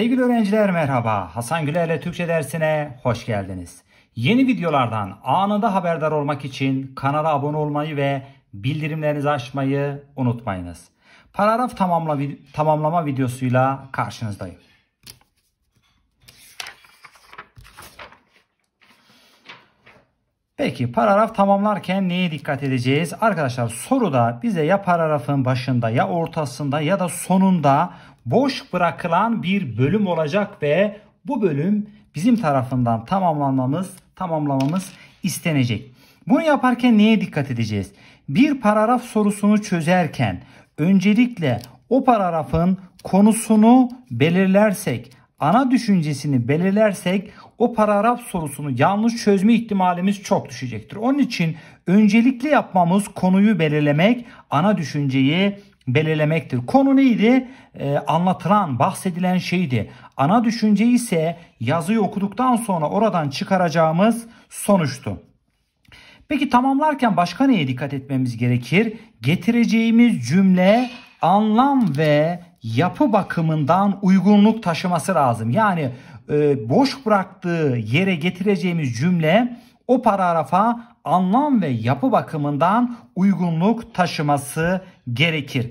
Sevgili öğrenciler merhaba. Hasan Güler'le Türkçe dersine hoş geldiniz. Yeni videolardan anında haberdar olmak için kanala abone olmayı ve bildirimlerinizi açmayı unutmayınız. Paragraf tamamla, tamamlama videosuyla karşınızdayım. Peki paragraf tamamlarken neye dikkat edeceğiz? Arkadaşlar soruda bize ya paragrafın başında ya ortasında ya da sonunda boş bırakılan bir bölüm olacak ve bu bölüm bizim tarafından tamamlanmamız, tamamlamamız istenecek. Bunu yaparken neye dikkat edeceğiz? Bir paragraf sorusunu çözerken öncelikle o paragrafın konusunu belirlersek, ana düşüncesini belirlersek o paragraf sorusunu yanlış çözme ihtimalimiz çok düşecektir. Onun için öncelikle yapmamız konuyu belirlemek, ana düşünceyi belirlemektir. Konu neydi? Ee, anlatılan, bahsedilen şeydi. Ana düşünce ise yazıyı okuduktan sonra oradan çıkaracağımız sonuçtu. Peki tamamlarken başka neye dikkat etmemiz gerekir? Getireceğimiz cümle anlam ve yapı bakımından uygunluk taşıması lazım. Yani e, boş bıraktığı yere getireceğimiz cümle o paragrafa anlam ve yapı bakımından uygunluk taşıması gerekir.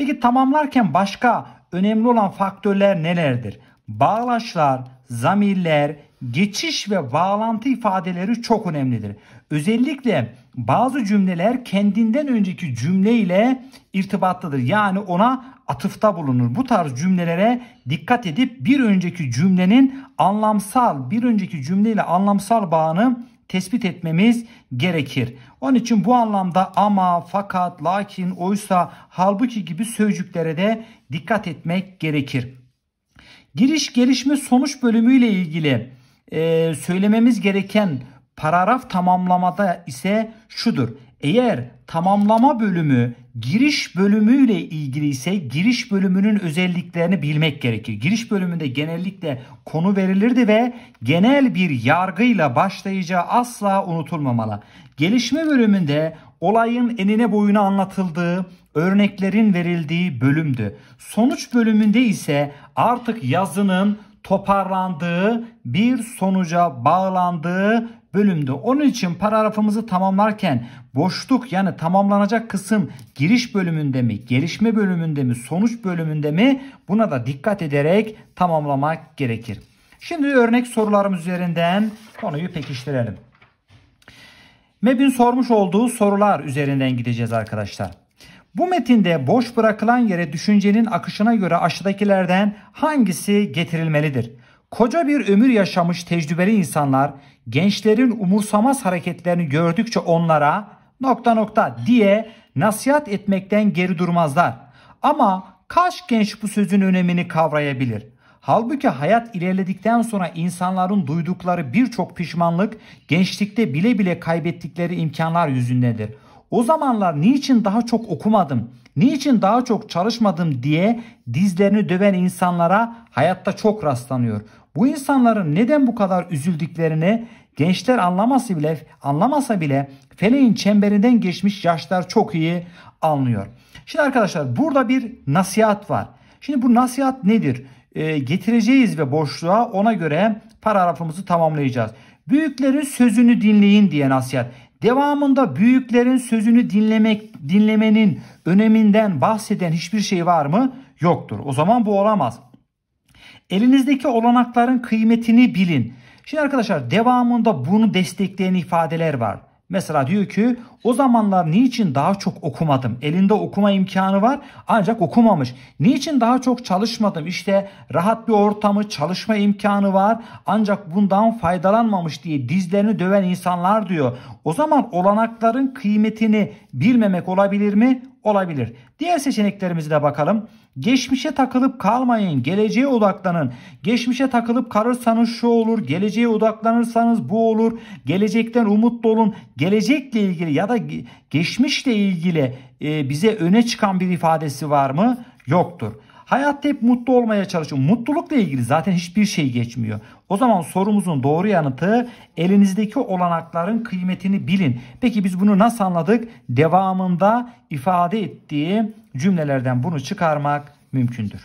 Peki tamamlarken başka önemli olan faktörler nelerdir? Bağlaçlar, zamirler, geçiş ve bağlantı ifadeleri çok önemlidir. Özellikle bazı cümleler kendinden önceki cümle ile irtibatlıdır. Yani ona atıfta bulunur. Bu tarz cümlelere dikkat edip bir önceki cümlenin anlamsal, bir önceki cümle ile anlamsal bağını tespit etmemiz gerekir. Onun için bu anlamda ama, fakat, lakin, oysa, halbuki gibi sözcüklere de dikkat etmek gerekir. Giriş, gelişme, sonuç bölümüyle ilgili e, söylememiz gereken paragraf tamamlamada ise şudur eğer tamamlama bölümü giriş bölümüyle ilgili ise giriş bölümünün özelliklerini bilmek gerekir. Giriş bölümünde genellikle konu verilirdi ve genel bir yargıyla başlayacağı asla unutulmamalı. Gelişme bölümünde olayın enine boyuna anlatıldığı, örneklerin verildiği bölümdü. Sonuç bölümünde ise artık yazının toparlandığı, bir sonuca bağlandığı bölümde. Onun için paragrafımızı tamamlarken boşluk yani tamamlanacak kısım giriş bölümünde mi, gelişme bölümünde mi, sonuç bölümünde mi buna da dikkat ederek tamamlamak gerekir. Şimdi örnek sorularım üzerinden konuyu pekiştirelim. MEB'in sormuş olduğu sorular üzerinden gideceğiz arkadaşlar. Bu metinde boş bırakılan yere düşüncenin akışına göre aşağıdakilerden hangisi getirilmelidir? Koca bir ömür yaşamış tecrübeli insanlar gençlerin umursamaz hareketlerini gördükçe onlara nokta nokta diye nasihat etmekten geri durmazlar. Ama kaç genç bu sözün önemini kavrayabilir? Halbuki hayat ilerledikten sonra insanların duydukları birçok pişmanlık gençlikte bile bile kaybettikleri imkanlar yüzündedir. O zamanlar niçin daha çok okumadım, niçin daha çok çalışmadım diye dizlerini döven insanlara hayatta çok rastlanıyor. Bu insanların neden bu kadar üzüldüklerini gençler anlaması bile anlamasa bile feleğin çemberinden geçmiş yaşlar çok iyi anlıyor. Şimdi arkadaşlar burada bir nasihat var. Şimdi bu nasihat nedir? E, getireceğiz ve boşluğa ona göre paragrafımızı tamamlayacağız. Büyüklerin sözünü dinleyin diye nasihat. Devamında büyüklerin sözünü dinlemek dinlemenin öneminden bahseden hiçbir şey var mı? Yoktur. O zaman bu olamaz. Elinizdeki olanakların kıymetini bilin. Şimdi arkadaşlar devamında bunu destekleyen ifadeler var. Mesela diyor ki o zamanlar niçin daha çok okumadım? Elinde okuma imkanı var ancak okumamış. Niçin daha çok çalışmadım? İşte rahat bir ortamı, çalışma imkanı var ancak bundan faydalanmamış diye dizlerini döven insanlar diyor. O zaman olanakların kıymetini bilmemek olabilir mi? olabilir. Diğer seçeneklerimize de bakalım. Geçmişe takılıp kalmayın, geleceğe odaklanın. Geçmişe takılıp kalırsanız şu olur, geleceğe odaklanırsanız bu olur. Gelecekten umutlu olun. Gelecekle ilgili ya da geçmişle ilgili e, bize öne çıkan bir ifadesi var mı? Yoktur. Hayatta hep mutlu olmaya çalışın. Mutlulukla ilgili zaten hiçbir şey geçmiyor. O zaman sorumuzun doğru yanıtı elinizdeki olanakların kıymetini bilin. Peki biz bunu nasıl anladık? Devamında ifade ettiği cümlelerden bunu çıkarmak mümkündür.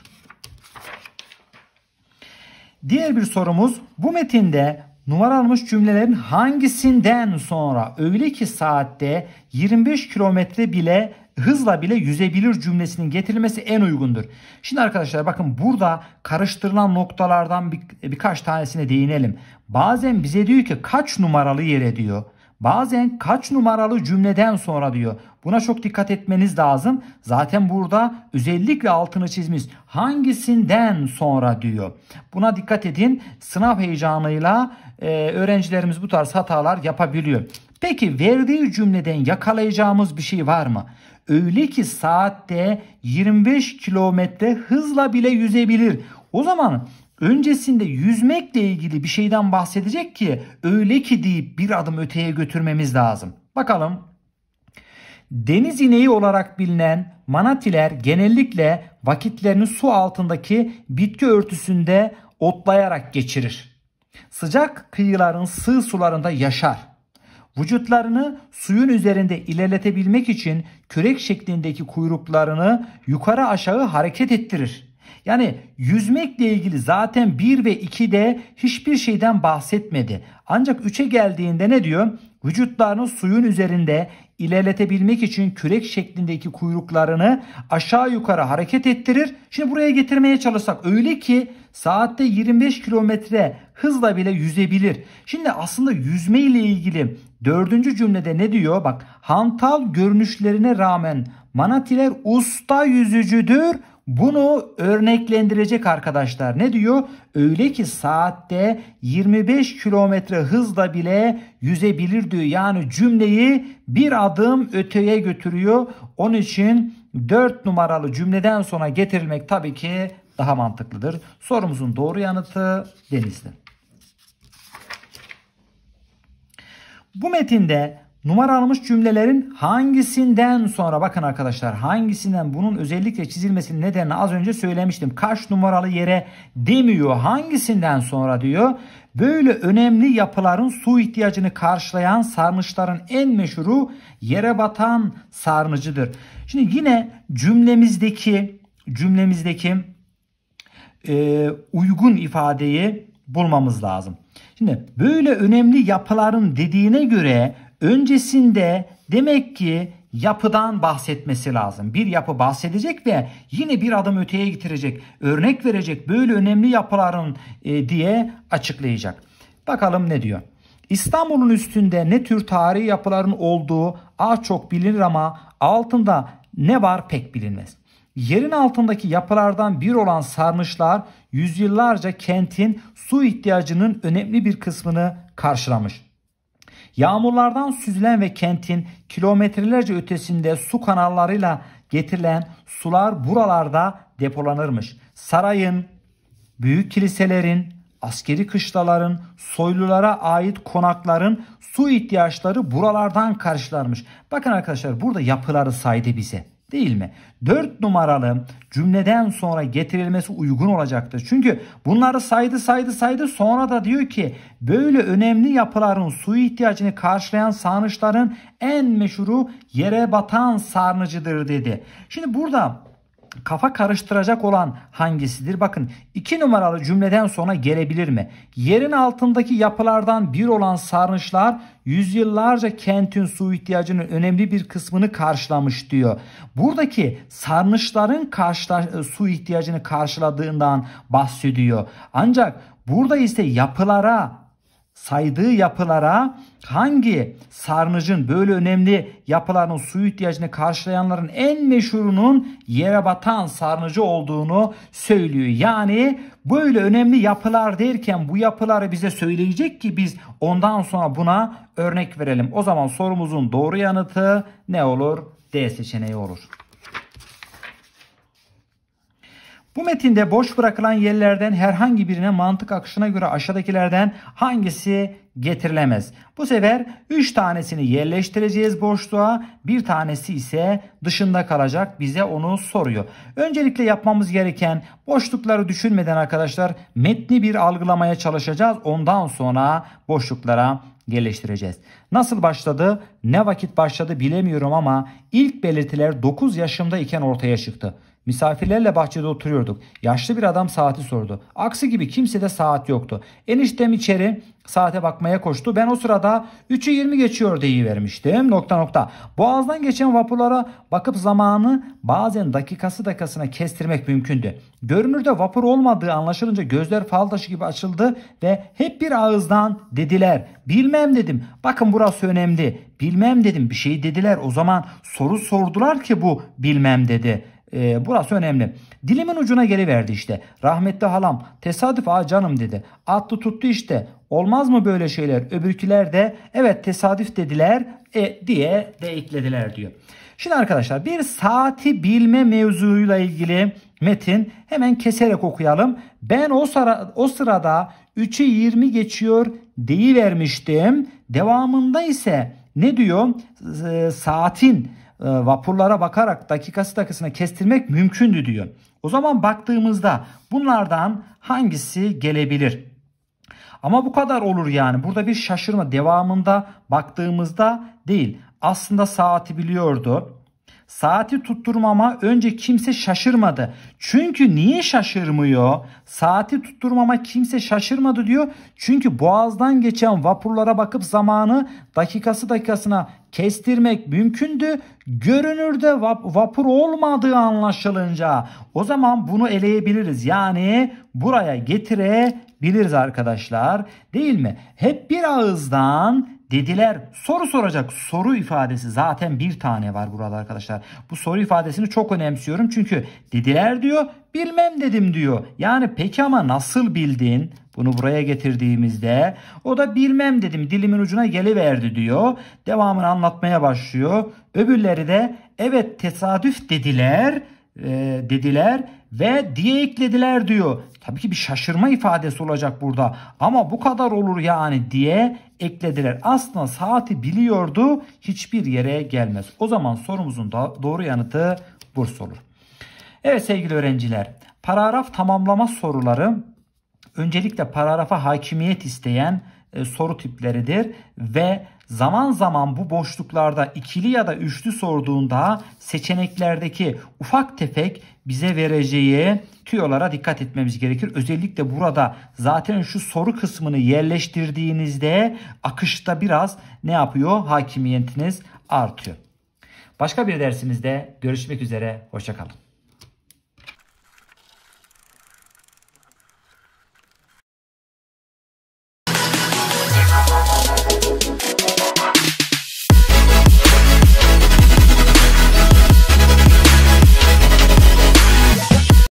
Diğer bir sorumuz bu metinde numaralanmış cümlelerin hangisinden sonra öyle ki saatte 25 kilometre bile hızla bile yüzebilir cümlesinin getirilmesi en uygundur. Şimdi arkadaşlar bakın burada karıştırılan noktalardan bir, birkaç tanesine değinelim. Bazen bize diyor ki kaç numaralı yere diyor. Bazen kaç numaralı cümleden sonra diyor. Buna çok dikkat etmeniz lazım. Zaten burada özellikle altını çizmiş. Hangisinden sonra diyor. Buna dikkat edin. Sınav heyecanıyla e, öğrencilerimiz bu tarz hatalar yapabiliyor. Peki verdiği cümleden yakalayacağımız bir şey var mı? Öyle ki saatte 25 kilometre hızla bile yüzebilir. O zaman öncesinde yüzmekle ilgili bir şeyden bahsedecek ki öyle ki deyip bir adım öteye götürmemiz lazım. Bakalım. Deniz ineği olarak bilinen manatiler genellikle vakitlerini su altındaki bitki örtüsünde otlayarak geçirir. Sıcak kıyıların sığ sularında yaşar. Vücutlarını suyun üzerinde ilerletebilmek için kürek şeklindeki kuyruklarını yukarı aşağı hareket ettirir. Yani yüzmekle ilgili zaten 1 ve 2'de hiçbir şeyden bahsetmedi. Ancak 3'e geldiğinde ne diyor? Vücutlarını suyun üzerinde ilerletebilmek için kürek şeklindeki kuyruklarını aşağı yukarı hareket ettirir. Şimdi buraya getirmeye çalışsak öyle ki saatte 25 kilometre hızla bile yüzebilir. Şimdi aslında yüzme ile ilgili dördüncü cümlede ne diyor? Bak hantal görünüşlerine rağmen manatiler usta yüzücüdür bunu örneklendirecek arkadaşlar. Ne diyor? Öyle ki saatte 25 kilometre hızla bile yüzebilir diyor. Yani cümleyi bir adım öteye götürüyor. Onun için 4 numaralı cümleden sonra getirilmek tabii ki daha mantıklıdır. Sorumuzun doğru yanıtı Denizli. Bu metinde Numara cümlelerin hangisinden sonra bakın arkadaşlar hangisinden bunun özellikle çizilmesinin nedenini az önce söylemiştim. Kaç numaralı yere demiyor hangisinden sonra diyor. Böyle önemli yapıların su ihtiyacını karşılayan sarnıçların en meşhuru yere batan sarnıcıdır. Şimdi yine cümlemizdeki cümlemizdeki e, uygun ifadeyi bulmamız lazım. Şimdi böyle önemli yapıların dediğine göre öncesinde demek ki yapıdan bahsetmesi lazım. Bir yapı bahsedecek ve yine bir adım öteye getirecek, örnek verecek böyle önemli yapıların e, diye açıklayacak. Bakalım ne diyor? İstanbul'un üstünde ne tür tarihi yapıların olduğu az çok bilinir ama altında ne var pek bilinmez. Yerin altındaki yapılardan bir olan sarmışlar yüzyıllarca kentin su ihtiyacının önemli bir kısmını karşılamış. Yağmurlardan süzülen ve kentin kilometrelerce ötesinde su kanallarıyla getirilen sular buralarda depolanırmış. Sarayın, büyük kiliselerin, askeri kışlaların, soylulara ait konakların su ihtiyaçları buralardan karşılanmış. Bakın arkadaşlar burada yapıları saydı bize değil mi? 4 numaralı cümleden sonra getirilmesi uygun olacaktır. Çünkü bunları saydı saydı saydı sonra da diyor ki böyle önemli yapıların su ihtiyacını karşılayan sarnıçların en meşhuru yere batan sarnıcıdır dedi. Şimdi burada kafa karıştıracak olan hangisidir? Bakın iki numaralı cümleden sonra gelebilir mi? Yerin altındaki yapılardan bir olan sarnıçlar yüzyıllarca kentin su ihtiyacının önemli bir kısmını karşılamış diyor. Buradaki sarnıçların karşıla, e, su ihtiyacını karşıladığından bahsediyor. Ancak burada ise yapılara saydığı yapılara hangi sarnıcın böyle önemli yapıların su ihtiyacını karşılayanların en meşhurunun yere batan sarnıcı olduğunu söylüyor. Yani böyle önemli yapılar derken bu yapıları bize söyleyecek ki biz ondan sonra buna örnek verelim. O zaman sorumuzun doğru yanıtı ne olur? D seçeneği olur. Bu metinde boş bırakılan yerlerden herhangi birine mantık akışına göre aşağıdakilerden hangisi getirilemez? Bu sefer 3 tanesini yerleştireceğiz boşluğa, bir tanesi ise dışında kalacak bize onu soruyor. Öncelikle yapmamız gereken boşlukları düşünmeden arkadaşlar metni bir algılamaya çalışacağız. Ondan sonra boşluklara geliştireceğiz. Nasıl başladı, ne vakit başladı bilemiyorum ama ilk belirtiler 9 yaşımda iken ortaya çıktı. Misafirlerle bahçede oturuyorduk. Yaşlı bir adam saati sordu. Aksi gibi kimsede saat yoktu. Eniştem içeri saate bakmaya koştu. Ben o sırada 3'ü 20 geçiyor vermiştim. Nokta nokta. Boğazdan geçen vapurlara bakıp zamanı bazen dakikası dakikasına kestirmek mümkündü. Görünürde vapur olmadığı anlaşılınca gözler fal taşı gibi açıldı ve hep bir ağızdan dediler. Bilmem dedim. Bakın burası önemli. Bilmem dedim. Bir şey dediler. O zaman soru sordular ki bu bilmem dedi.'' E, burası önemli. Dilimin ucuna geri verdi işte. Rahmetli halam tesadüf ha canım dedi. Attı tuttu işte. Olmaz mı böyle şeyler? Öbürküler de evet tesadüf dediler e, diye de eklediler diyor. Şimdi arkadaşlar bir saati bilme mevzuyla ilgili metin hemen keserek okuyalım. Ben o, sıra, o sırada 3'e 20 geçiyor deyivermiştim. Devamında ise ne diyor? E, saatin e, vapurlara bakarak dakikası dakikasına kestirmek mümkündü diyor. O zaman baktığımızda bunlardan hangisi gelebilir? Ama bu kadar olur yani. Burada bir şaşırma devamında baktığımızda değil. Aslında saati biliyordu. Saati tutturmama önce kimse şaşırmadı. Çünkü niye şaşırmıyor? Saati tutturmama kimse şaşırmadı diyor. Çünkü boğazdan geçen vapurlara bakıp zamanı dakikası dakikasına kestirmek mümkündü. Görünürde vap vapur olmadığı anlaşılınca o zaman bunu eleyebiliriz. Yani buraya getirebiliriz arkadaşlar değil mi? Hep bir ağızdan dediler. Soru soracak soru ifadesi zaten bir tane var burada arkadaşlar. Bu soru ifadesini çok önemsiyorum çünkü dediler diyor bilmem dedim diyor. Yani peki ama nasıl bildin? Bunu buraya getirdiğimizde o da bilmem dedim dilimin ucuna geliverdi diyor. Devamını anlatmaya başlıyor. Öbürleri de evet tesadüf dediler e, dediler ve diye eklediler diyor. Tabii ki bir şaşırma ifadesi olacak burada. Ama bu kadar olur yani diye eklediler. Aslında saati biliyordu hiçbir yere gelmez. O zaman sorumuzun da doğru yanıtı burs olur. Evet sevgili öğrenciler paragraf tamamlama soruları öncelikle paragrafa hakimiyet isteyen e, soru tipleridir ve zaman zaman bu boşluklarda ikili ya da üçlü sorduğunda seçeneklerdeki ufak tefek bize vereceği tüyolara dikkat etmemiz gerekir. Özellikle burada zaten şu soru kısmını yerleştirdiğinizde akışta biraz ne yapıyor? Hakimiyetiniz artıyor. Başka bir dersimizde görüşmek üzere. Hoşçakalın.